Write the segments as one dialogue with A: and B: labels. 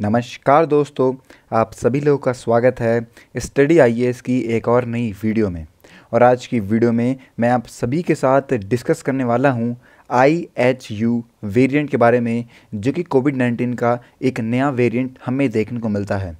A: नमस्कार दोस्तों आप सभी लोगों का स्वागत है स्टडी आई की एक और नई वीडियो में और आज की वीडियो में मैं आप सभी के साथ डिस्कस करने वाला हूं आई एच यू वेरियंट के बारे में जो कि कोविड नाइन्टीन का एक नया वेरिएंट हमें देखने को मिलता है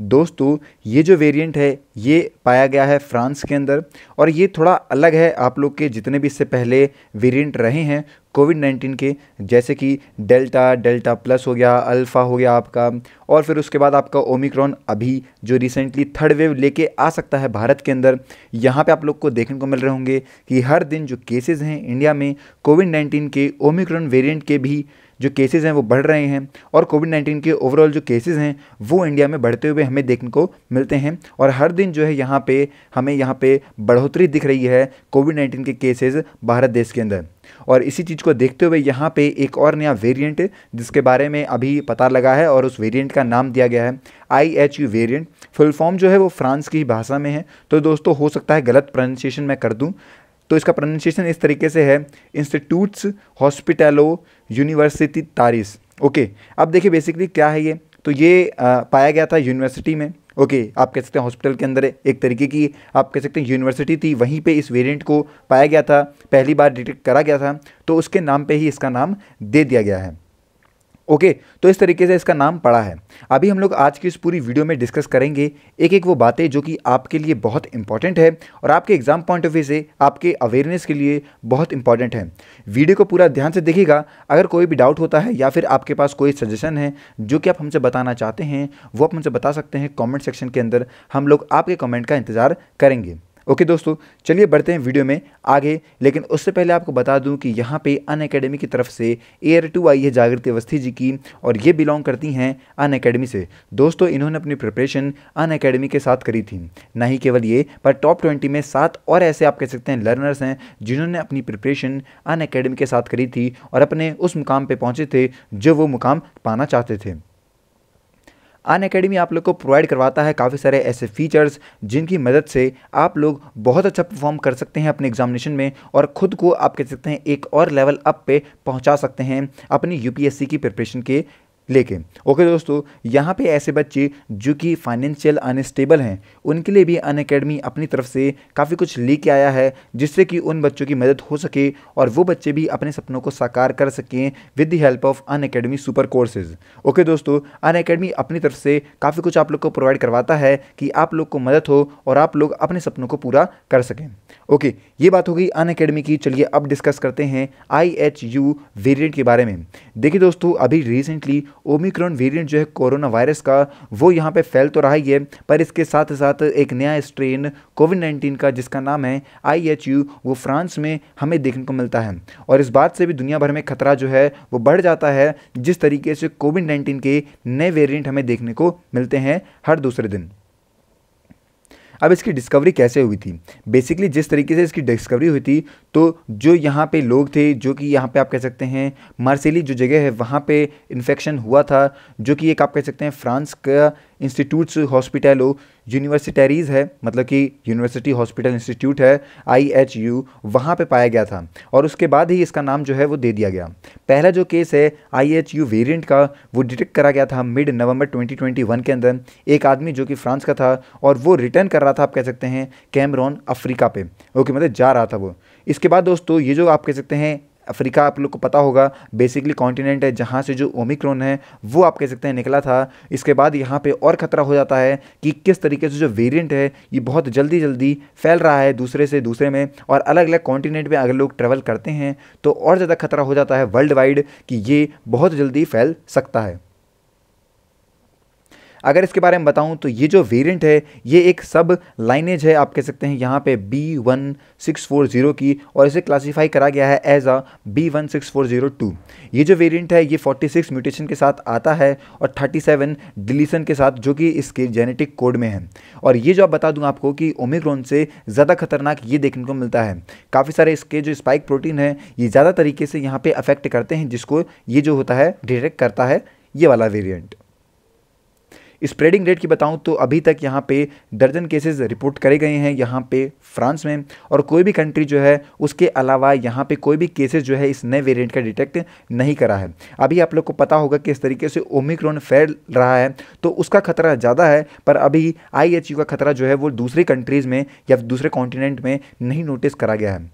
A: दोस्तों ये जो वेरिएंट है ये पाया गया है फ्रांस के अंदर और ये थोड़ा अलग है आप लोग के जितने भी इससे पहले वेरिएंट रहे हैं कोविड नाइन्टीन के जैसे कि डेल्टा डेल्टा प्लस हो गया अल्फ़ा हो गया आपका और फिर उसके बाद आपका ओमिक्रॉन अभी जो रिसेंटली थर्ड वेव लेके आ सकता है भारत के अंदर यहाँ पे आप लोग को देखने को मिल रहे होंगे कि हर दिन जो केसेस हैं इंडिया में कोविड नाइन्टीन के ओमिक्रॉन वेरिएंट के भी जो केसेज़ हैं वो बढ़ रहे हैं और कोविड नाइन्टीन के ओवरऑल जो केसेज़ हैं वो इंडिया में बढ़ते हुए हमें देखने को मिलते हैं और हर दिन जो है यहाँ पे हमें यहाँ पे बढ़ोतरी दिख रही है कोविड नाइन्टीन के केसेज़ भारत देश के अंदर और इसी चीज़ को देखते हुए यहाँ पे एक और नया वेरिएंट जिसके बारे में अभी पता लगा है और उस वेरिएंट का नाम दिया गया है I H U variant full form जो है वो फ्रांस की भाषा में है तो दोस्तों हो सकता है गलत प्रोनाउंसिएशन मैं कर दूँ तो इसका प्रोनाउंसिएशन इस तरीके से है इंस्टीट्यूट्स हॉस्पिटलो यूनिवर्सिटी तारिस ओके अब देखिए बेसिकली क्या है ये तो ये आ, पाया गया था यूनिवर्सिटी में ओके okay, आप कह सकते हैं हॉस्पिटल के अंदर एक तरीके की आप कह सकते हैं यूनिवर्सिटी थी वहीं पे इस वेरिएंट को पाया गया था पहली बार डिटेक्ट करा गया था तो उसके नाम पे ही इसका नाम दे दिया गया है ओके तो इस तरीके से इसका नाम पड़ा है अभी हम लोग आज की इस पूरी वीडियो में डिस्कस करेंगे एक एक वो बातें जो कि आपके लिए बहुत इंपॉर्टेंट है और आपके एग्जाम पॉइंट ऑफ व्यू से आपके अवेयरनेस के लिए बहुत इंपॉर्टेंट है वीडियो को पूरा ध्यान से देखिएगा अगर कोई भी डाउट होता है या फिर आपके पास कोई सजेशन है जो कि आप हमसे बताना चाहते हैं वो आप हमसे बता सकते हैं कॉमेंट सेक्शन के अंदर हम लोग आपके कॉमेंट का इंतज़ार करेंगे ओके दोस्तों चलिए बढ़ते हैं वीडियो में आगे लेकिन उससे पहले आपको बता दूं कि यहाँ पे अन अकेडमी की तरफ से एयर टू आई है जागृति अवस्थी जी की और ये बिलोंग करती हैं अन अकेडमी से दोस्तों इन्होंने अपनी प्रिपरेशन अन अकेडमी के साथ करी थी ना ही केवल ये पर टॉप ट्वेंटी में सात और ऐसे आप कह सकते हैं लर्नर्स हैं जिन्होंने अपनी प्रिपरेशन अन अकेडमी के साथ करी थी और अपने उस मुकाम पर पहुँचे थे जो वो मुकाम पाना चाहते थे अन अकेडमी आप लोग को प्रोवाइड करवाता है काफ़ी सारे ऐसे फीचर्स जिनकी मदद से आप लोग बहुत अच्छा परफॉर्म कर सकते हैं अपने एग्जामिनेशन में और ख़ुद को आप कह सकते हैं एक और लेवल अप पे पहुंचा सकते हैं अपनी यूपीएससी की प्रिपरेशन के लेकिन ओके दोस्तों यहाँ पे ऐसे बच्चे जो कि फाइनेंशियल अनस्टेबल हैं उनके लिए भी अन अकेडमी अपनी तरफ से काफ़ी कुछ लेके आया है जिससे कि उन बच्चों की मदद हो सके और वो बच्चे भी अपने सपनों को साकार कर सकें with the help of Unacademy super courses okay दोस्तों अन अकेडमी अपनी तरफ से काफ़ी कुछ आप लोग को प्रोवाइड करवाता है कि आप लोग को मदद हो और आप लोग अपने सपनों को पूरा कर सकें ओके ये बात होगी अन अकेडमी की चलिए अब डिस्कस करते हैं आई एच यू वेरियंट के बारे में देखिए दोस्तों अभी रिसेंटली ओमिक्रॉन वेरिएंट जो है कोरोना वायरस का वो यहाँ पे फैल तो रहा ही है पर इसके साथ साथ एक नया स्ट्रेन कोविड नाइन्टीन का जिसका नाम है आई एच यू वो फ्रांस में हमें देखने को मिलता है और इस बात से भी दुनिया भर में खतरा जो है वो बढ़ जाता है जिस तरीके से कोविड नाइन्टीन के नए वेरिएंट हमें देखने को मिलते हैं हर दूसरे दिन अब इसकी डिस्कवरी कैसे हुई थी बेसिकली जिस तरीके से इसकी डिस्कवरी हुई थी तो जो यहाँ पे लोग थे जो कि यहाँ पे आप कह सकते हैं मार्सेली जो जगह है वहाँ पे इन्फेक्शन हुआ था जो कि एक आप कह सकते हैं फ्रांस का इंस्टीट्यूट्स हॉस्पिटल यूनिवर्सिटरीज़ है मतलब कि यूनिवर्सिटी हॉस्पिटल इंस्टीट्यूट है आई एच यू वहाँ पर पाया गया था और उसके बाद ही इसका नाम जो है वो दे दिया गया पहला जो केस है आई एच यू वेरियंट का वो डिटेक्ट करा गया था मिड नवंबर 2021 के अंदर एक आदमी जो कि फ्रांस का था और वो रिटर्न कर रहा था आप कह सकते हैं कैमरॉन अफ्रीका पे ओके मतलब जा रहा था वो इसके बाद दोस्तों ये जो आप कह सकते हैं अफ्रीका आप लोग को पता होगा बेसिकली कॉन्टिनेंट है जहाँ से जो ओमिक्रॉन है वो आप कह सकते हैं निकला था इसके बाद यहाँ पे और ख़तरा हो जाता है कि किस तरीके से जो वेरिएंट है ये बहुत जल्दी जल्दी फैल रहा है दूसरे से दूसरे में और अलग अलग कॉन्टिनेंट में अगर लोग ट्रेवल करते हैं तो और ज़्यादा खतरा हो जाता है वर्ल्ड वाइड कि ये बहुत जल्दी फैल सकता है अगर इसके बारे में बताऊं तो ये जो वेरिएंट है ये एक सब लाइनेज है आप कह सकते हैं यहाँ पे B one six four zero की और इसे क्लासीफाई करा गया है as a B one six four zero two ये जो वेरिएंट है ये फोर्टी सिक्स म्यूटेशन के साथ आता है और थर्टी सेवन डिलीसन के साथ जो कि इसके जेनेटिक कोड में है और ये जो आप बता दूँ आपको कि ओमिक्रॉन से ज़्यादा खतरनाक ये देखने को मिलता है काफ़ी सारे इसके जो स्पाइक प्रोटीन है ये ज़्यादा तरीके से यहाँ पर अफेक्ट करते हैं जिसको ये जो होता है डिटेक्ट करता है ये वाला वेरियंट स्प्रेडिंग रेट की बताऊँ तो अभी तक यहाँ पे दर्जन केसेस रिपोर्ट करे गए हैं यहाँ पे फ्रांस में और कोई भी कंट्री जो है उसके अलावा यहाँ पे कोई भी केसेस जो है इस नए वेरिएंट का डिटेक्ट नहीं करा है अभी आप लोग को पता होगा किस तरीके से ओमिक्रॉन फैल रहा है तो उसका खतरा ज़्यादा है पर अभी आई का खतरा जो है वो दूसरी कंट्रीज़ में या दूसरे कॉन्टिनेंट में नहीं नोटिस करा गया है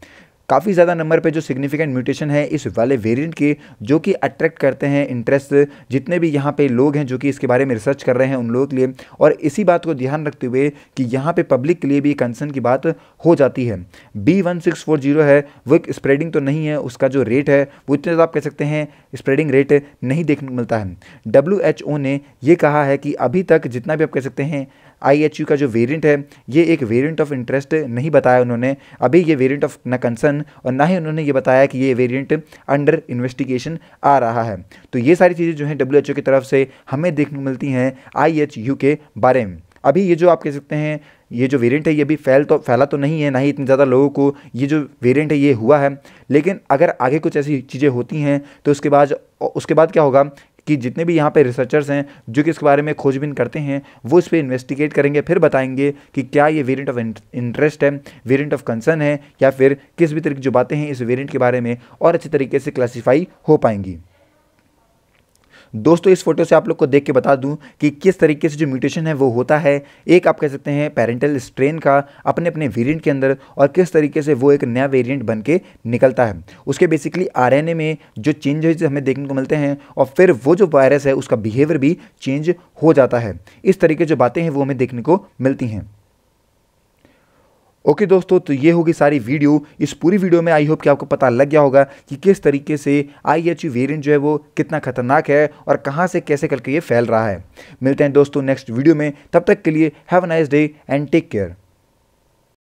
A: काफ़ी ज़्यादा नंबर पे जो सिग्निफिकेंट म्यूटेशन है इस वाले वेरिएंट के जो कि अट्रैक्ट करते हैं इंटरेस्ट जितने भी यहाँ पे लोग हैं जो कि इसके बारे में रिसर्च कर रहे हैं उन लोगों के लिए और इसी बात को ध्यान रखते हुए कि यहाँ पे पब्लिक के लिए भी कंसर्न की बात हो जाती है B one six four zero है वो एक स्प्रेडिंग तो नहीं है उसका जो रेट है वो इतने ज़्यादा आप कह सकते हैं स्प्रेडिंग रेट नहीं देखने को मिलता है डब्ल्यू एच ओ ने यह कहा है कि अभी तक जितना भी आप कह सकते हैं आई एच यू का जो वेरिएंट है ये एक वेरिएंट ऑफ इंटरेस्ट नहीं बताया उन्होंने अभी ये वेरिएंट ऑफ ना कंसर्न और ना ही उन्होंने ये बताया कि ये वेरिएंट अंडर इन्वेस्टिगेशन आ रहा है तो ये सारी चीज़ें जो हैं डब्ल्यू एच ओ की तरफ से हमें देखने को मिलती हैं आई एच यू के बारे में अभी ये जो आप कह सकते हैं ये जो वेरिएंट है ये अभी फैल तो फैला तो नहीं है ना ही इतने ज़्यादा लोगों को ये जो वेरिएंट है ये हुआ है लेकिन अगर आगे कुछ ऐसी चीज़ें होती हैं तो उसके बाद उसके बाद क्या होगा कि जितने भी यहाँ पे रिसर्चर्स हैं जो कि इसके बारे में खोजबीन करते हैं वो इस पर इन्वेस्टिगेट करेंगे फिर बताएंगे कि क्या ये वेरियंट ऑफ इंटरेस्ट है वेरियंट ऑफ कंसर्न है या फिर किस भी तरीके जो बातें हैं इस वेरियंट के बारे में और अच्छे तरीके से क्लासीफाई हो पाएंगी दोस्तों इस फोटो से आप लोग को देख के बता दूं कि किस तरीके से जो म्यूटेशन है वो होता है एक आप कह सकते हैं पेरेंटल स्ट्रेन का अपने अपने वेरिएंट के अंदर और किस तरीके से वो एक नया वेरिएंट बन के निकलता है उसके बेसिकली आर में जो चेंजेज हमें देखने को मिलते हैं और फिर वो जो वायरस है उसका बिहेवियर भी चेंज हो जाता है इस तरीके जो बातें हैं वो हमें देखने को मिलती हैं ओके okay दोस्तों तो ये होगी सारी वीडियो इस पूरी वीडियो में आई होप कि आपको पता लग गया होगा कि किस तरीके से आई एच वेरियंट जो है वो कितना खतरनाक है और कहाँ से कैसे करके ये फैल रहा है मिलते हैं दोस्तों नेक्स्ट वीडियो में तब तक के लिए have a nice day and take care